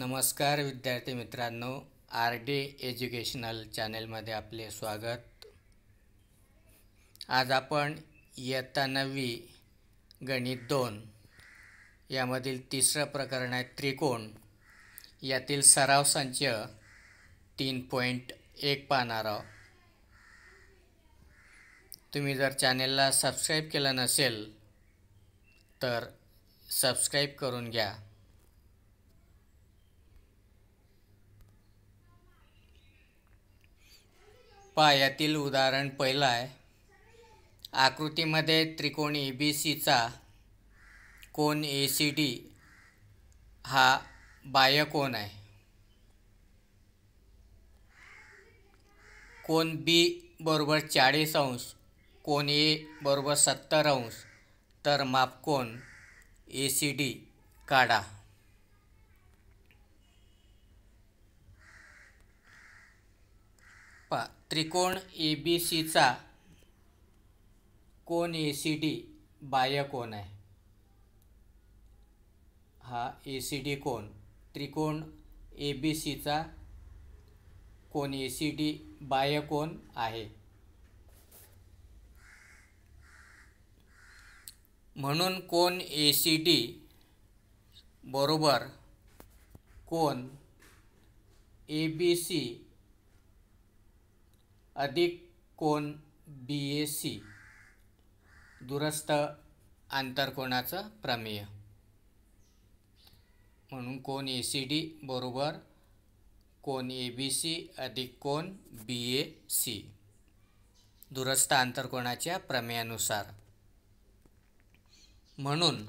नमस्कार विद्यार्थी मित्रांनो आर डी एज्युकेशनल चॅनेलमध्ये आपले स्वागत आज आपण इयत्ता नववी गणित दोन यामधील तिसरं प्रकरण आहे त्रिकोण यातील सराव संच तीन पॉईंट एक पाहणार आहोत तुम्ही जर चॅनेलला सबस्क्राईब केलं नसेल तर सबस्क्राईब करून घ्या पायातील उदाहरण पहिलं आहे आकृतीमध्ये त्रिकोण ए बी सीचा कोन ए सी डी हा कोण आहे कोन बी बरोबर चाळीस अंश कोण ए बरोबर सत्तर अंश तर मापकोन ए सी डी काढा पा त्रिकोण ए बी सीचा कोण ए सी डी बाह्य कोण आहे हा ए सी डी कोण त्रिकोण ए बी सीचा कोण ए सी डी बाह्य कोण आहे म्हणून कोण ए सी डी बरोबर कोण ए बी सी अधिक कोण बी ए सी दुरस्त आंतरकोणाचं प्रमेय म्हणून कोण ए सी डी बरोबर कोण ए बी सी अधिक कोण बी ए सी दुरस्त आंतरकोणाच्या प्रमेयानुसार म्हणून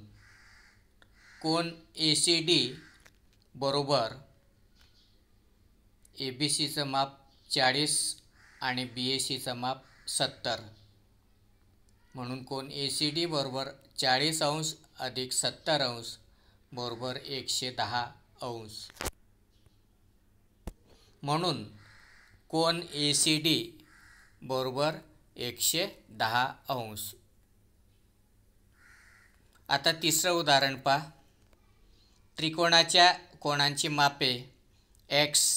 कोण ए सी डी बरोबर ए बी सीचं माप चाळीस आणि बी ए सीचं माप सत्तर म्हणून कोण ए सी डी बरोबर चाळीस अंश अधिक सत्तर अंश बरोबर एकशे दहा अंश म्हणून कोण ए सी डी बरोबर एकशे दहा अंश आता तिसरं उदाहरण पहा त्रिकोणाच्या कोणांची मापे एक्स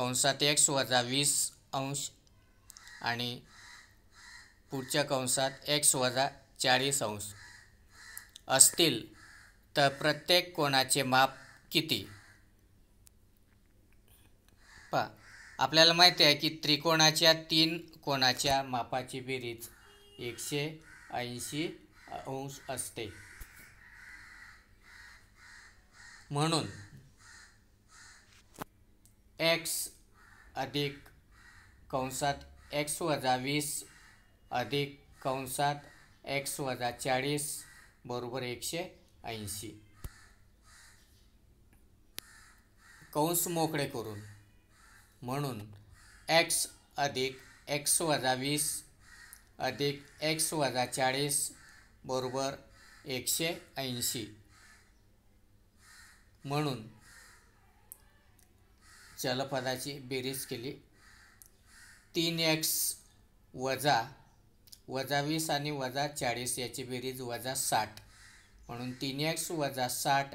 कंसात एक्स वजा वीस अंश आणि पुढच्या कंसात एक्स वजा चाळीस अंश असतील तर प्रत्येक कोणाचे माप किती पा आपल्याला माहिती आहे की त्रिकोणाच्या तीन कोणाच्या मापाची बेरीज एकशे ऐंशी अंश असते म्हणून एक्स अधिक कंसात एक्स वजा वीस अधिक कंसात एक्स वजा चाळीस बरोबर एकशे ऐंशी कंस मोकळे करून म्हणून एक्स अधिक एक्स वजा वीस अधिक एक्स वजा चाळीस बरोबर एकशे ऐंशी म्हणून चलपदाची बेरीज केली तीन एक्स वजा वजा वीस आणि वजा चाळीस याची बेरीज वजा साठ म्हणून तीन एक्स वजा साठ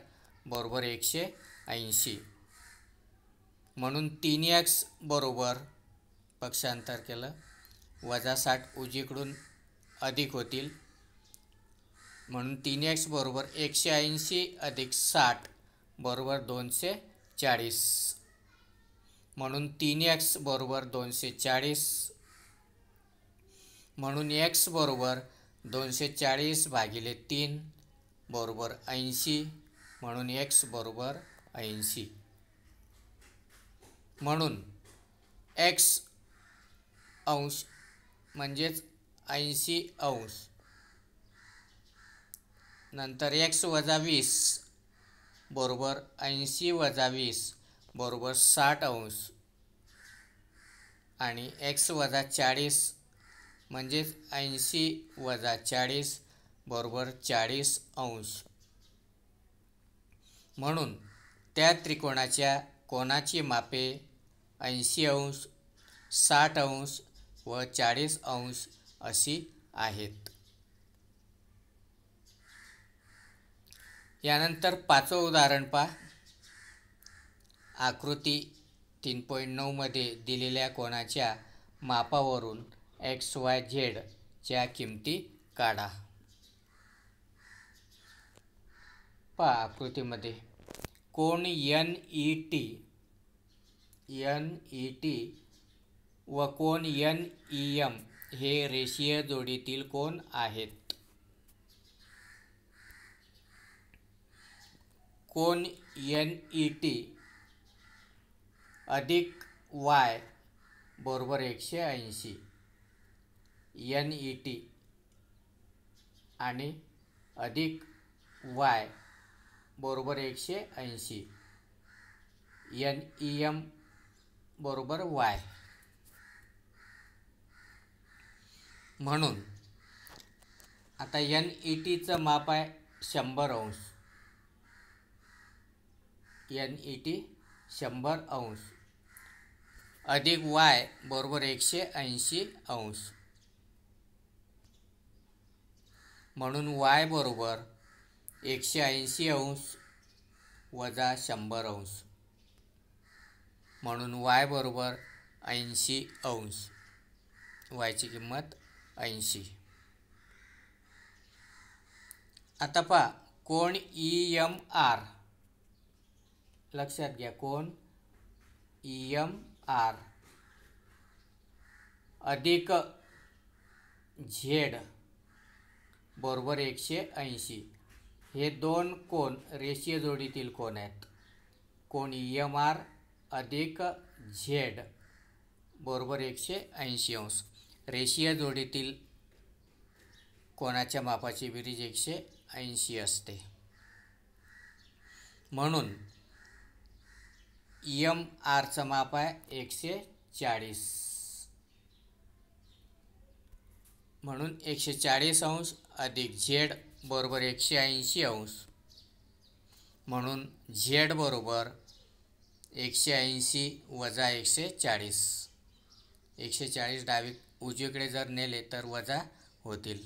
बरोबर एकशे ऐंशी म्हणून तीन एक्स बरोबर पक्षांतर केलं वजा साठ उजीकडून अधिक होतील म्हणून तीन एक्स बरोबर एकशे ऐंशी अधिक साठ बरोबर दोनशे चाळीस म्हणून तीन एक्स बरोबर दोनशे चाळीस म्हणून एक्स बरोबर दोनशे चाळीस भागिले तीन बरोबर ऐंशी म्हणून एक्स बरोबर ऐंशी म्हणून एक्स अंश म्हणजेच ऐंशी अंश नंतर एक्स वजा वीस बरोबर ऐंशी वजा वीस बरोबर साठ अंश आणि एक्स वजा चाळीस म्हणजेच ऐंशी वजा चाळीस बरोबर चाळीस अंश म्हणून त्या त्रिकोणाच्या कोणाची मापे ऐंशी अंश साठ अंश व चाळीस अंश अशी आहेत यानंतर पाचवं उदाहरण पहा आकृती तीन पॉईंट नऊमध्ये दिलेल्या कोणाच्या मापावरून एक्स वाय झेडच्या किमती काढा पहा आकृतीमध्ये कोण N E T N E T व कोण यन ई एम हे रेषीय जोडीतील कोण आहेत कोण यन ई टी अधिक वाय बरोबर एकशे ऐंशी एन ई टी आणि अधिक वाय बरोबर एकशे ऐंशी एन ई एम बरोबर वाय म्हणून आता एन ई e टीचं माप आहे शंभर अंश एन ई टी शंभर अंश अधिक वाय बरोबर एकशे ऐंशी अंश म्हणून वाय बरोबर एकशे ऐंशी अंश वजा शंभर अंश म्हणून वाय बरोबर ऐंशी अंश वायची किंमत ऐंशी आता पहा कोण ई एम आर लक्षात घ्या कोण ई e एम आर अधिक झेड बरोबर एकशे ऐंशी हे दोन कोण रेषीय जोडीतील कोण आहेत कोण एम आर अधिक झेड बरोबर एकशे ऐंशी अंश रेषीय जोडीतील कोणाच्या मापाची बेरीज एकशे ऐंशी असते म्हणून एम आरचं माप आहे एकशे चाळीस म्हणून एकशे चाळीस अंश अधिक झेड बरोबर एकशे ऐंशी अंश म्हणून झेड बरोबर एकशे ऐंशी वजा एकशे चाळीस एकशे चाळीस डावी उजवीकडे जर नेले तर वजा होतील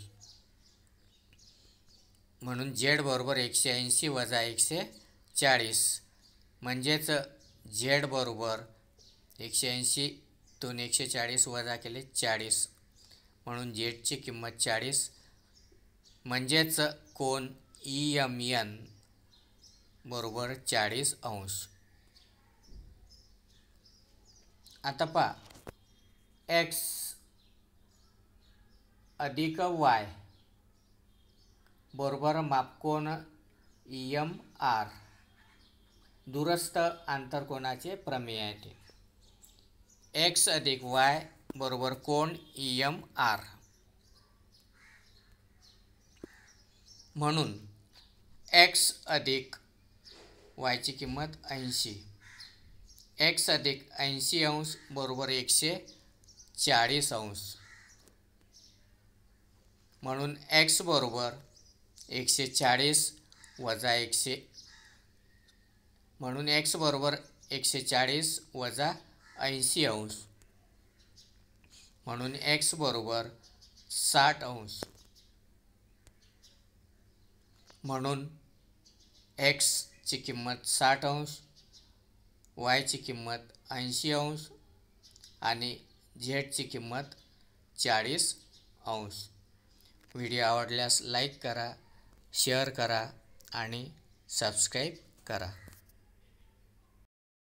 म्हणून झेड बरोबर एकशे ऐंशी वजा एकशे चाळीस म्हणजेच झेड बरोबर एकशे ऐंशीतून एकशे चाळीस वजा केले चाळीस म्हणून झेडची किंमत चाळीस म्हणजेच कोण ई एम एन बरोबर चाळीस अंश आता पा एक्स अधिक वाय बरोबर मापकोन ई एम आर दूरस्थ आंतरकोनाचे प्रमेय ते एक्स अधिक वाय बरोबर कोण ई एम आर म्हणून एक्स अधिक वायची किंमत ऐंशी एक्स अधिक ऐंशी अंश बरोबर एकशे चाळीस अंश म्हणून एक्स बरोबर एकशे चाळीस वजा एकशे म्हणून एक्स बरोबर एकशे चाळीस वजा ऐंशी अंश म्हणून एक्स बरोबर साठ अंश म्हणून एक्सची किंमत साठ अंश वायची किंमत ऐंशी अंश आणि झेडची किंमत चाळीस अंश व्हिडिओ आवडल्यास लाईक करा शेअर करा आणि सबस्क्राईब करा